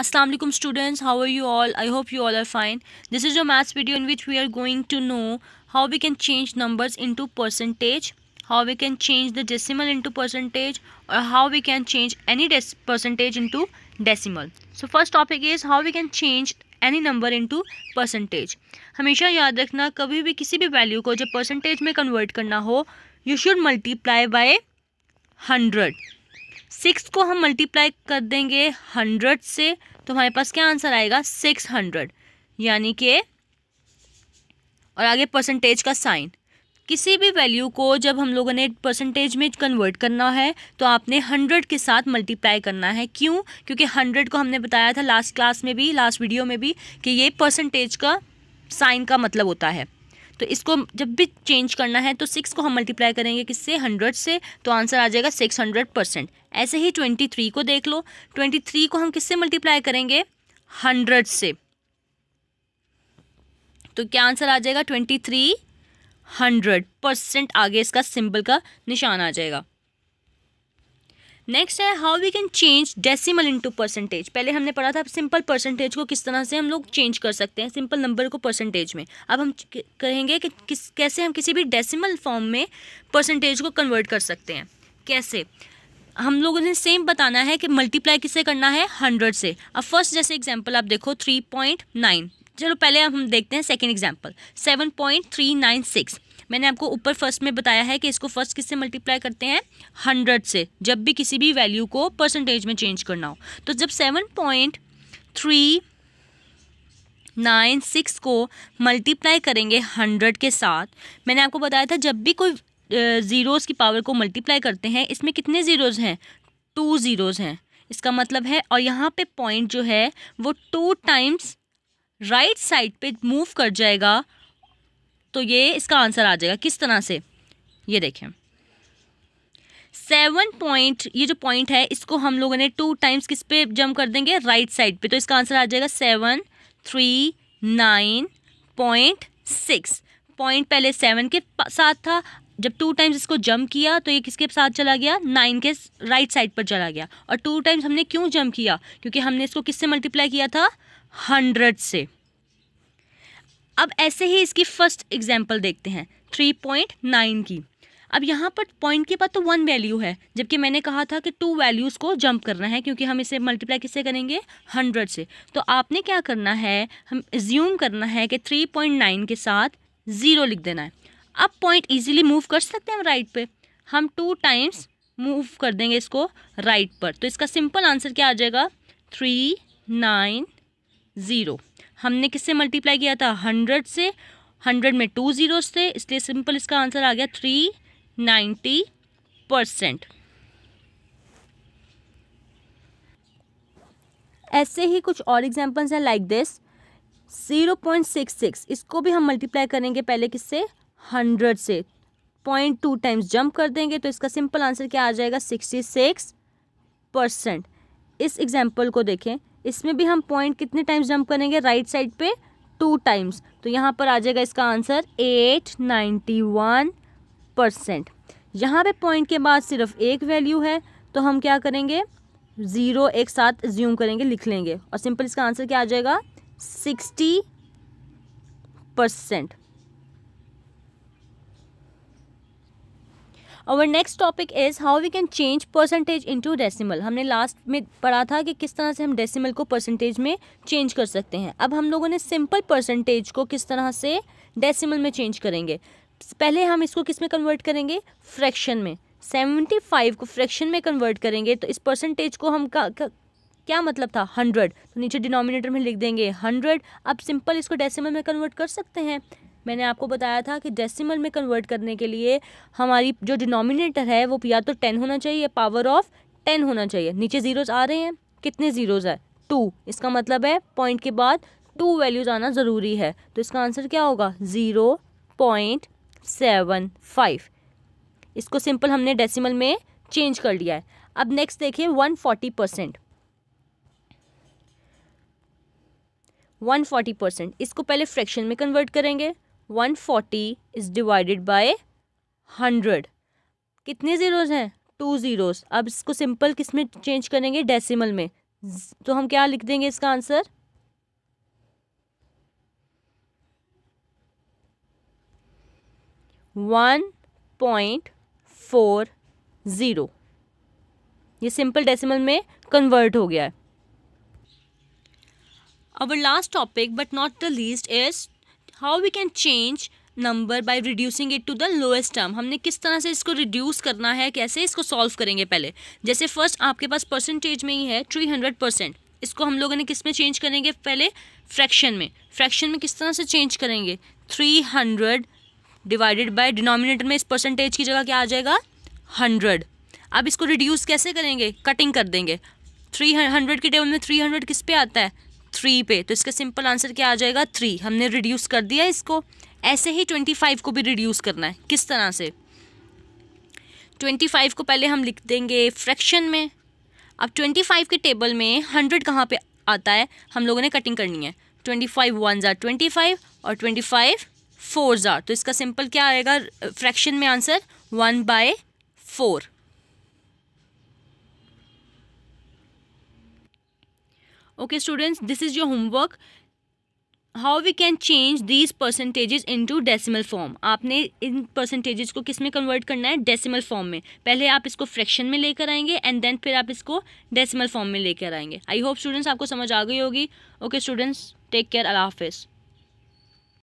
Assalamualaikum students how are you all I hope you all are fine this is your maths video in which we are going to know how we can change numbers into percentage how we can change the decimal into percentage or how we can change any percentage into decimal so first topic is how we can change any number into percentage. हमेशा याद रखना कभी भी किसी भी value को जब percentage में कन्वर्ट करना हो you should multiply by six को हम मल्टीप्लाई कर देंगे हंड्रेड से तो हमारे पास क्या आंसर आएगा सिक्स हंड्रेड यानी कि और आगे परसेंटेज का साइन किसी भी वैल्यू को जब हम लोगों ने परसेंटेज में कन्वर्ट करना है तो आपने हंड्रेड के साथ मल्टीप्लाई करना है क्यों क्योंकि हंड्रेड को हमने बताया था लास्ट क्लास में भी लास्ट वीडियो में भी कि ये परसेंटेज का साइन का मतलब होता है तो इसको जब भी चेंज करना है तो सिक्स को हम मल्टीप्लाई करेंगे किससे हंड्रेड से तो आंसर आ जाएगा सिक्स हंड्रेड परसेंट ऐसे ही ट्वेंटी थ्री को देख लो ट्वेंटी थ्री को हम किससे मल्टीप्लाई करेंगे हंड्रेड से तो क्या आंसर आ जाएगा ट्वेंटी थ्री हंड्रेड परसेंट आगे इसका सिंबल का निशान आ जाएगा नेक्स्ट है how we can change decimal into percentage पहले हमने पढ़ा था सिंपल परसेंटेज को किस तरह से हम लोग चेंज कर सकते हैं सिंपल नंबर को परसेंटेज में अब हम कहेंगे कि किस कैसे हम किसी भी डेसिमल फॉर्म में परसेंटेज को कन्वर्ट कर सकते हैं कैसे हम लोगों ने सेम बताना है कि मल्टीप्लाई किससे करना है हंड्रेड से अब फर्स्ट जैसे एग्जाम्पल आप देखो थ्री पॉइंट नाइन चलो पहले हम देखते हैं second example seven point three nine six मैंने आपको ऊपर फर्स्ट में बताया है कि इसको फर्स्ट किससे मल्टीप्लाई करते हैं हंड्रेड से जब भी किसी भी वैल्यू को परसेंटेज में चेंज करना हो तो जब seven point three nine six को मल्टीप्लाई करेंगे हंड्रेड के साथ मैंने आपको बताया था जब भी कोई ज़ीरोज़ की पावर को मल्टीप्लाई करते हैं इसमें कितने ज़ीरोज़ हैं टू ज़ीरोज़ हैं इसका मतलब है और यहाँ पे पॉइंट जो है वो टू टाइम्स राइट साइड पे मूव कर जाएगा तो ये इसका आंसर आ जाएगा किस तरह से ये देखें सेवन पॉइंट ये जो पॉइंट है इसको हम लोगों ने टू टाइम्स किस पे जम कर देंगे राइट right साइड पे तो इसका आंसर आ जाएगा seven three nine point six point पहले सेवन के साथ था जब टू टाइम्स इसको जंप किया तो ये किसके साथ चला गया नाइन के राइट साइड पर चला गया और टू टाइम्स हमने क्यों जंप किया क्योंकि हमने इसको किससे मल्टीप्लाई किया था हंड्रेड से अब ऐसे ही इसकी फर्स्ट एग्जाम्पल देखते हैं थ्री पॉइंट नाइन की अब यहाँ पर पॉइंट के बाद तो वन वैल्यू है जबकि मैंने कहा था कि टू वैल्यूज़ को जंप करना है क्योंकि हम इसे मल्टीप्लाई किससे करेंगे हंड्रेड से तो आपने क्या करना है हम ज्यूम करना है कि थ्री पॉइंट नाइन के साथ ज़ीरो लिख देना है अब पॉइंट इजीली मूव कर सकते हैं हम राइट पे हम टू टाइम्स मूव कर देंगे इसको राइट पर तो इसका सिंपल आंसर क्या आ जाएगा थ्री नाइन ज़ीरो हमने किससे मल्टीप्लाई किया था हंड्रेड से हंड्रेड में टू ज़ीरोस थे इसलिए सिंपल इसका आंसर आ गया थ्री नाइन्टी परसेंट ऐसे ही कुछ और एग्जाम्पल्स हैं like this zero point six six इसको भी हम मल्टीप्लाई करेंगे पहले किससे हंड्रेड से पॉइंट टू टाइम्स जंप कर देंगे तो इसका सिंपल आंसर क्या आ जाएगा सिक्सटी सिक्स परसेंट इस एग्जाम्पल को देखें इसमें भी हम पॉइंट कितने टाइम्स जंप करेंगे राइट साइड पे टू टाइम्स तो यहाँ पर आ जाएगा इसका answer eight ninety one percent यहाँ पर पॉइंट के बाद सिर्फ एक वैल्यू है तो हम क्या करेंगे ज़ीरो एक साथ ज्यूम करेंगे लिख लेंगे और सिंपल इसका आंसर क्या आ जाएगा सिक्सटी परसेंट और next topic is how we can change percentage into decimal हमने लास्ट में पढ़ा था कि किस तरह से हम डेसिमल को परसेंटेज में चेंज कर सकते हैं अब हम लोगों ने सिंपल परसेंटेज को किस तरह से डेसीमल में चेंज करेंगे पहले हम इसको किस में कन्वर्ट करेंगे फ्रैक्शन में सेवेंटी फाइव को फ्रैक्शन में कन्वर्ट करेंगे तो इस परसेंटेज को हम का, का, क्या मतलब था हंड्रेड तो नीचे डिनोमिनेटर में लिख देंगे हंड्रेड अब सिंपल इसको डेसिमल में कन्वर्ट कर सकते हैं मैंने आपको बताया था कि डेसिमल में कन्वर्ट करने के लिए हमारी जो डिनोमिनेटर है वो या तो टेन होना चाहिए पावर ऑफ टेन होना चाहिए नीचे ज़ीरोज़ आ रहे हैं कितने ज़ीरोज़ है टू इसका मतलब है पॉइंट के बाद टू वैल्यूज़ आना ज़रूरी है तो इसका आंसर क्या होगा ज़ीरो पॉइंट सेवन फाइव इसको सिंपल हमने डेसिमल में चेंज कर लिया है अब नेक्स्ट देखिए one forty percent one forty percent इसको पहले फ्रैक्शन में कन्वर्ट करेंगे one forty is divided by hundred कितने ज़ीरोज़ हैं टू ज़ीरोज़ अब इसको सिंपल किस में चेंज करेंगे डेसिमल में तो हम क्या लिख देंगे इसका answer one point four zero ये सिंपल डेसिमल में कन्वर्ट हो गया है our last topic but not the least is how we can change number by reducing it to the lowest term हमने किस तरह से इसको रिड्यूस करना है कैसे इसको सॉल्व करेंगे पहले जैसे फर्स्ट आपके पास परसेंटेज में ही है थ्री हंड्रेड परसेंट इसको हम लोगों ने किस में चेंज करेंगे पहले फ्रैक्शन में फ्रैक्शन में किस तरह से चेंज करेंगे three hundred divided by denominator में इस परसेंटेज की जगह क्या आ जाएगा हंड्रेड अब इसको रिड्यूस कैसे करेंगे कटिंग कर देंगे थ्री हंड्रेड के टेबल में थ्री हंड्रेड किस पे आता है थ्री पे तो इसका सिंपल आंसर क्या आ जाएगा थ्री हमने रिड्यूस कर दिया इसको ऐसे ही ट्वेंटी फाइव को भी रिड्यूस करना है किस तरह से ट्वेंटी फाइव को पहले हम लिख देंगे फ्रैक्शन में अब ट्वेंटी फाइव के टेबल में हंड्रेड कहाँ पे आता है हम लोगों ने कटिंग करनी है ट्वेंटी फाइव वन ज़ार ट्वेंटी फाइव और ट्वेंटी फाइव फोर ज़ार तो इसका सिंपल क्या आएगा फ्रैक्शन में answer one by four okay students this is your homework how we can change these percentages into decimal form आपने इन परसेंटेजेस को किस में कन्वर्ट करना है डेसिमल फॉर्म में पहले आप इसको फ्रैक्शन में लेकर आएंगे एंड देन फिर आप इसको डेसिमल फॉर्म में लेकर आएंगे आई होप स्टूडेंट्स आपको समझ आ गई होगी ओके स्टूडेंट्स टेक केयर अला हाफिज़